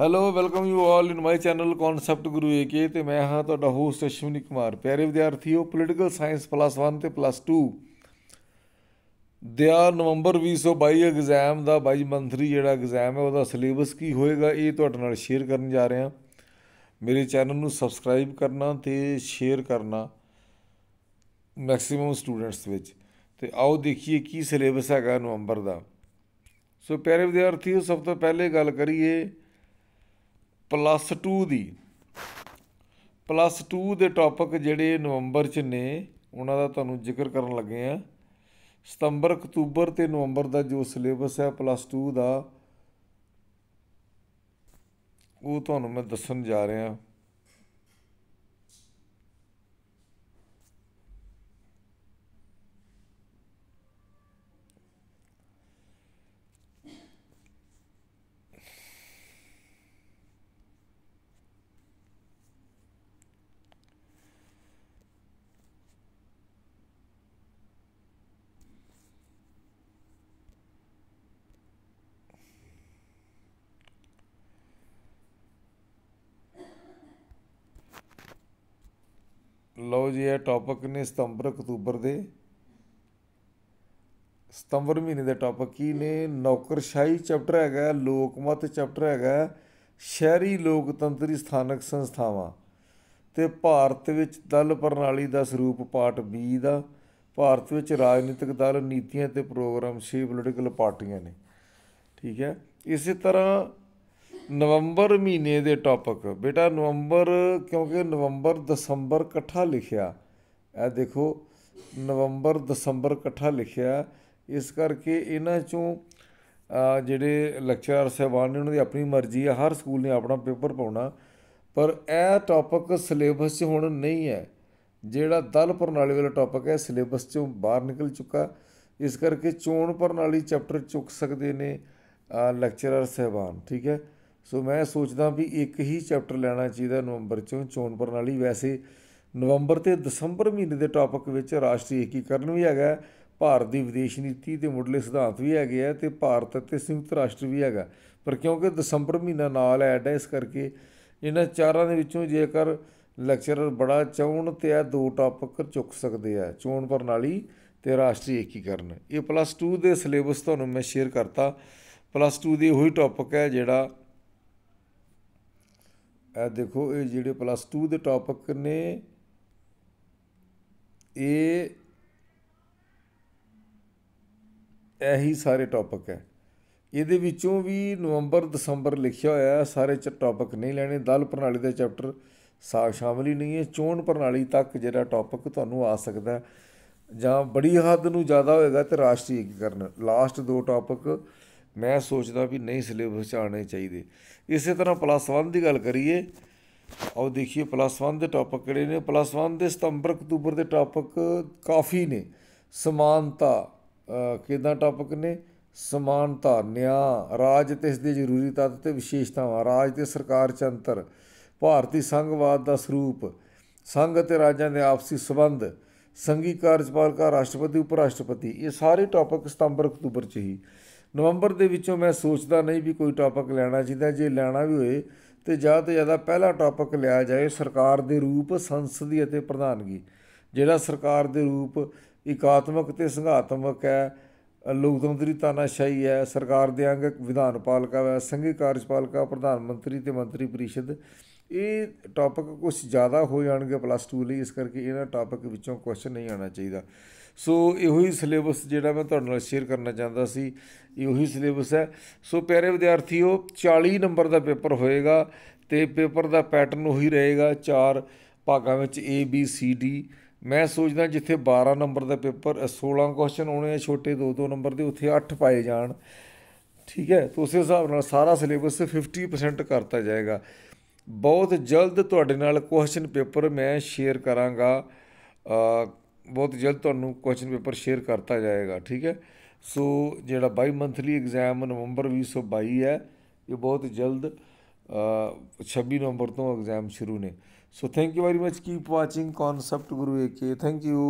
hello welcome you all in my channel concept guru AK ਤੇ ਮੈਂ ਹਾਂ ਤੁਹਾਡਾ ਹੋਸਟ ਅਸ਼ਵਨੀ ਕੁਮਾਰ ਪਿਆਰੇ ਵਿਦਿਆਰਥੀਓ ਪੋਲੀਟੀਕਲ ਸਾਇੰਸ ਪਲੱਸ 1 ਤੇ ਪਲੱਸ 2 ਆ ਨਵੰਬਰ 2022 ਐਗਜ਼ਾਮ ਦਾ ਬਾਈ ਮੰਤਰੀ ਜਿਹੜਾ ਐਗਜ਼ਾਮ ਹੈ ਉਹਦਾ ਸਿਲੇਬਸ ਕੀ ਹੋਏਗਾ ਇਹ ਤੁਹਾਡੇ ਨਾਲ ਸ਼ੇਅਰ ਕਰਨ ਜਾ ਰਹੇ ਹਾਂ ਮੇਰੇ ਚੈਨਲ ਨੂੰ ਸਬਸਕ੍ਰਾਈਬ ਕਰਨਾ ਤੇ ਸ਼ੇਅਰ ਕਰਨਾ ਮੈਕਸਿਮਮ ਸਟੂਡੈਂਟਸ ਵਿੱਚ ਤੇ ਆਓ ਦੇਖੀਏ ਕੀ ਸਿਲੇਬਸ ਹੈਗਾ ਨਵੰਬਰ ਦਾ ਸੋ ਪਿਆਰੇ ਵਿਦਿਆਰਥੀਓ ਸਭ ਤੋਂ ਪਹਿਲੇ ਗੱਲ ਕਰੀਏ ਪਲੱਸ 2 ਦੀ ਪਲੱਸ 2 ਦੇ ਟੌਪਿਕ ਜਿਹੜੇ ਨਵੰਬਰ 'ਚ ਨੇ ਉਹਨਾਂ ਦਾ ਤੁਹਾਨੂੰ ਜ਼ਿਕਰ ਕਰਨ ਲੱਗੇ ਆ ਸਤੰਬਰ ਅਕਤੂਬਰ ਤੇ ਨਵੰਬਰ ਦਾ ਜੋ ਸਿਲੇਬਸ ਹੈ ਪਲੱਸ 2 ਦਾ ਉਹ ਤੁਹਾਨੂੰ ਮੈਂ ਦੱਸਣ ਜਾ ਰਿਹਾ ਹਾਂ ਲਓ ਜੀ ਇਹ ਟੌਪਿਕ ਨੇ ਸਤੰਬਰ ਅਕਤੂਬਰ ਦੇ ਸਤੰਬਰ ਮਹੀਨੇ ਦੇ ਟੌਪਿਕ ਕੀ ਨੇ ਨੌਕਰਸ਼ਾਹੀ ਚੈਪਟਰ ਹੈਗਾ ਲੋਕਮਤ ਚੈਪਟਰ ਹੈਗਾ ਸ਼ਹਿਰੀ ਲੋਕਤੰਤਰੀ ਸਥਾਨਕ ਸੰਸਥਾਵਾਂ ਤੇ ਭਾਰਤ ਵਿੱਚ ਦਲ ਪ੍ਰਣਾਲੀ ਦਾ ਸਰੂਪ ਪਾਰਟ B ਦਾ ਭਾਰਤ ਵਿੱਚ ਰਾਜਨੀਤਿਕ ਦਲ ਨੀਤੀਆਂ ਤੇ ਪ੍ਰੋਗਰਾਮ ਸੀ ਪੋਲੀਟੀਕਲ ਪਾਰਟੀਆਂ ਨੇ ਠੀਕ ਹੈ ਇਸੇ ਤਰ੍ਹਾਂ ਨਵੰਬਰ ਮਹੀਨੇ ਦੇ ਟੌਪਿਕ ਬੇਟਾ ਨਵੰਬਰ ਕਿਉਂਕਿ ਨਵੰਬਰ ਦਸੰਬਰ ਇਕੱਠਾ ਲਿਖਿਆ ਇਹ ਦੇਖੋ ਨਵੰਬਰ ਦਸੰਬਰ ਇਕੱਠਾ ਲਿਖਿਆ ਇਸ ਕਰਕੇ ਇਹਨਾਂ ਚੋਂ ਜਿਹੜੇ ਲੈਕਚਰਰ ਸਹਿਬਾਨ ਨੇ ਉਹਨਾਂ ਦੀ ਆਪਣੀ ਮਰਜ਼ੀ ਹੈ ਹਰ ਸਕੂਲ ਨੇ ਆਪਣਾ ਪੇਪਰ ਪਾਉਣਾ ਪਰ ਇਹ ਟੌਪਿਕ ਸਿਲੇਬਸ 'ਚ ਹੁਣ ਨਹੀਂ ਹੈ ਜਿਹੜਾ ਦਲ ਪ੍ਰਣਾਲੀ ਵਾਲਾ ਟੌਪਿਕ ਹੈ ਸਿਲੇਬਸ 'ਚੋਂ ਬਾਹਰ ਨਿਕਲ ਚੁੱਕਾ ਇਸ ਕਰਕੇ ਚੋਣ ਪ੍ਰਣਾਲੀ ਚੈਪਟਰ ਚੁੱਕ ਸਕਦੇ ਨੇ ਲੈਕਚਰਰ ਸਹਿਬਾਨ ਠੀਕ ਹੈ ਸੋ ਮੈਂ ਸੋਚਦਾ ਵੀ ਇੱਕ ਹੀ ਚੈਪਟਰ ਲੈਣਾ ਚਾਹੀਦਾ ਨਵੰਬਰ ਚੋਂ ਚੋਣ ਪ੍ਰਣਾਲੀ ਵੈਸੇ ਨਵੰਬਰ ਤੇ ਦਸੰਬਰ ਮਹੀਨੇ ਦੇ ਟਾਪਿਕ ਵਿੱਚ ਰਾਸ਼ਟਰੀ ਏਕੀਕਰਨ ਵੀ ਹੈਗਾ ਭਾਰਤ ਦੀ ਵਿਦੇਸ਼ ਨੀਤੀ ਤੇ ਮੁੱਢਲੇ ਸਿਧਾਂਤ ਵੀ ਹੈਗੇ ਆ ਤੇ ਭਾਰਤ ਅਤੇ ਸੰਯੁਕਤ ਰਾਸ਼ਟਰ ਵੀ ਹੈਗਾ ਪਰ ਕਿਉਂਕਿ ਦਸੰਬਰ ਮਹੀਨਾ ਨਾਲ ਐਡ ਹੈ ਇਸ ਕਰਕੇ ਇਹਨਾਂ ਚਾਰਾਂ ਦੇ ਵਿੱਚੋਂ ਜੇਕਰ ਲੈਕਚਰਰ ਬੜਾ ਚਾਹਣ ਤੇ ਆ ਦੋ ਟਾਪਿਕ ਚੁੱਕ ਸਕਦੇ ਆ ਚੋਣ ਪ੍ਰਣਾਲੀ ਤੇ ਰਾਸ਼ਟਰੀ ਏਕੀਕਰਨ ਇਹ ਪਲੱਸ 2 ਦੇ ਸਿਲੇਬਸ ਤੁਹਾਨੂੰ ਮੈਂ ਸ਼ੇਅਰ ਕਰਤਾ ਪਲੱਸ 2 ਦੇ ਉਹੀ ਟਾਪਿਕ ਹੈ ਜਿਹੜਾ ਇਹ ਦੇਖੋ ਇਹ ਜਿਹੜੇ ਪਲੱਸ 2 ਦੇ ਟਾਪਿਕ ਨੇ ਇਹ ਇਹੀ ਸਾਰੇ ਟਾਪਿਕ ਹੈ ਇਹਦੇ ਵਿੱਚੋਂ ਵੀ ਨਵੰਬਰ ਦਸੰਬਰ ਲਿਖਿਆ ਹੋਇਆ ਸਾਰੇ ਚ ਟਾਪਿਕ ਨਹੀਂ ਲੈਣੇ ਦਲ ਪ੍ਰਣਾਲੀ ਦਾ ਚੈਪਟਰ ਸਾਖ ਸ਼ਾਮਲ ਹੀ ਨਹੀਂ ਹੈ ਚੋਣ ਪ੍ਰਣਾਲੀ ਤੱਕ ਜਿਹੜਾ ਟਾਪਿਕ ਤੁਹਾਨੂੰ ਆ ਸਕਦਾ ਜਾਂ ਬੜੀ ਹੱਦ ਨੂੰ ਜ਼ਿਆਦਾ ਹੋਏਗਾ ਤੇ ਰਾਸ਼ਟਰੀ ਏਕੀਕਰਨ ਲਾਸਟ ਦੋ ਟਾਪਿਕ ਮੈਂ ਸੋਚਦਾ ਵੀ ਨਹੀਂ ਸਿਲੇਬਸ ਚਾਣੇ ਚਾਹੀਦੇ ਇਸੇ ਤਰ੍ਹਾਂ ਪਲੱਸ 1 ਦੀ ਗੱਲ ਕਰੀਏ ਆਓ ਦੇਖੀਏ ਪਲੱਸ 1 ਦੇ ਟਾਪਿਕ ਕਿਹੜੇ ਨੇ ਪਲੱਸ 1 ਦੇ ਸਤੰਬਰ ਅਕਤੂਬਰ ਦੇ ਟਾਪਿਕ ਕਾਫੀ ਨੇ ਸਮਾਨਤਾ ਕਿਦਾਂ ਟਾਪਿਕ ਨੇ ਸਮਾਨਤਾ ਨਿਆਂ ਰਾਜ ਤੇ ਇਸ ਦੀ ਜ਼ਰੂਰੀ ਤੱਤ ਤੇ ਵਿਸ਼ੇਸ਼ਤਾਵਾਂ ਰਾਜ ਤੇ ਸਰਕਾਰ ਚ ਅੰਤਰ ਭਾਰਤੀ ਸੰਘਵਾਦ ਦਾ ਸਰੂਪ ਸੰਘ ਤੇ ਰਾਜਾਂ ਦੇ ਆਪਸੀ ਸਬੰਧ ਸੰਗੀ ਕਾਰਜਪਾਲਕਾ ਰਾਸ਼ਟਰਪਤੀ ਉਪ ਰਾਸ਼ਟਰਪਤੀ ਇਹ ਸਾਰੇ ਟਾਪਿਕ ਸਤੰਬਰ ਅਕਤੂਬਰ ਚ ਹੀ ਨਵੰਬਰ ਦੇ ਵਿੱਚੋਂ ਮੈਂ ਸੋਚਦਾ ਨਹੀਂ ਵੀ ਕੋਈ ਟਾਪਿਕ ਲੈਣਾ ਚਾਹੀਦਾ ਜੇ ਲੈਣਾ ਵੀ ਹੋਏ ਤੇ ਜ਼ਿਆਦਾ ਤੋਂ ਜ਼ਿਆਦਾ ਪਹਿਲਾ ਟਾਪਿਕ ਲਿਆ ਜਾਏ ਸਰਕਾਰ ਦੇ ਰੂਪ ਸੰਸਦੀ ਅਤੇ ਪ੍ਰਧਾਨਗੀ ਜਿਹੜਾ ਸਰਕਾਰ ਦੇ ਰੂਪ ਇਕਾਤਮਕ ਤੇ ਸੰਘਾਤਮਕ ਹੈ ਲੋਕਤੰਤਰੀ ਤਾਨਾਸ਼ਾਹੀ ਹੈ ਸਰਕਾਰ ਦੇ ਅੰਗ ਵਿਧਾਨ ਪਾਲਿਕਾ ਹੈ ਸੰਘੀ ਕਾਰਜਪਾਲਿਕਾ ਪ੍ਰਧਾਨ ਮੰਤਰੀ ਤੇ ਮੰਤਰੀ ਪਰਿਸ਼ਦ ਇਹ ਟਾਪਿਕ ਕੁਝ ਜ਼ਿਆਦਾ ਹੋ ਜਾਣਗੇ ਪਲੱਸ 2 ਲਈ ਇਸ ਕਰਕੇ ਇਹਨਾਂ ਟਾਪਿਕ ਵਿੱਚੋਂ ਕੁਐਸਚਨ ਨਹੀਂ ਆਣਾ ਚਾਹੀਦਾ ਸੋ ਇਹੋ ਹੀ ਸਿਲੇਬਸ ਜਿਹੜਾ ਮੈਂ ਤੁਹਾਡੇ ਨਾਲ ਸ਼ੇਅਰ ਕਰਨਾ ਚਾਹੁੰਦਾ ਸੀ ਇਹੋ ਹੀ ਸਿਲੇਬਸ ਹੈ ਸੋ ਪਿਆਰੇ ਵਿਦਿਆਰਥੀਓ 40 ਨੰਬਰ ਦਾ ਪੇਪਰ ਹੋਏਗਾ ਤੇ ਪੇਪਰ ਦਾ ਪੈਟਰਨ ਉਹੀ ਰਹੇਗਾ ਚਾਰ ਭਾਗਾਂ ਵਿੱਚ A B C D ਮੈਂ ਸੋਚਦਾ ਜਿੱਥੇ 12 ਨੰਬਰ ਦਾ ਪੇਪਰ 16 ਕੁਐਸਚਨ ਹੋਣੇ ਆ ਛੋਟੇ 2-2 ਨੰਬਰ ਦੇ ਉੱਥੇ 8 ਪਾਏ ਜਾਣ ਠੀਕ ਹੈ ਤਾਂ ਉਸੇ ਹਿਸਾਬ ਨਾਲ ਸਾਰਾ ਸਿਲੇਬਸ 50% ਕਰਤਾ ਜਾਏਗਾ ਬਹੁਤ ਜਲਦ ਤੁਹਾਡੇ ਨਾਲ ਕੁਐਸਚਨ ਪੇਪਰ ਮੈਂ ਸ਼ੇਅਰ ਕਰਾਂਗਾ ਬਹੁਤ ਜਲਦ ਤੁਹਾਨੂੰ ਕੁਐਸਚਨ ਪੇਪਰ ਸ਼ੇਅਰ ਕਰਤਾ ਜਾਏਗਾ ਠੀਕ ਹੈ ਸੋ ਜਿਹੜਾ ਬਾਈ ਮੰਥਲੀ ਐਗਜ਼ਾਮ ਨਵੰਬਰ 2022 ਹੈ ਇਹ ਬਹੁਤ ਜਲਦ 26 ਨਵੰਬਰ ਤੋਂ ਐਗਜ਼ਾਮ ਸ਼ੁਰੂ ਨੇ so thank you very much keep watching concept guru AK thank you